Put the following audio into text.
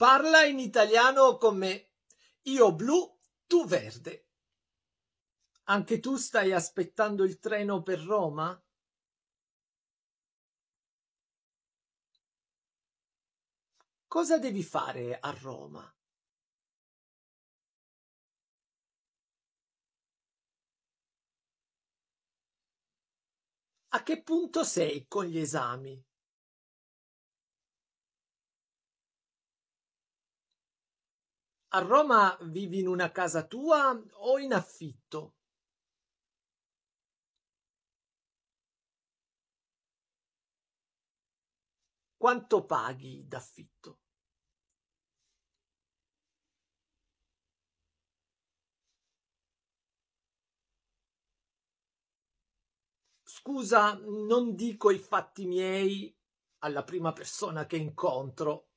Parla in italiano con me. Io blu, tu verde. Anche tu stai aspettando il treno per Roma? Cosa devi fare a Roma? A che punto sei con gli esami? A Roma vivi in una casa tua o in affitto? Quanto paghi d'affitto? Scusa, non dico i fatti miei alla prima persona che incontro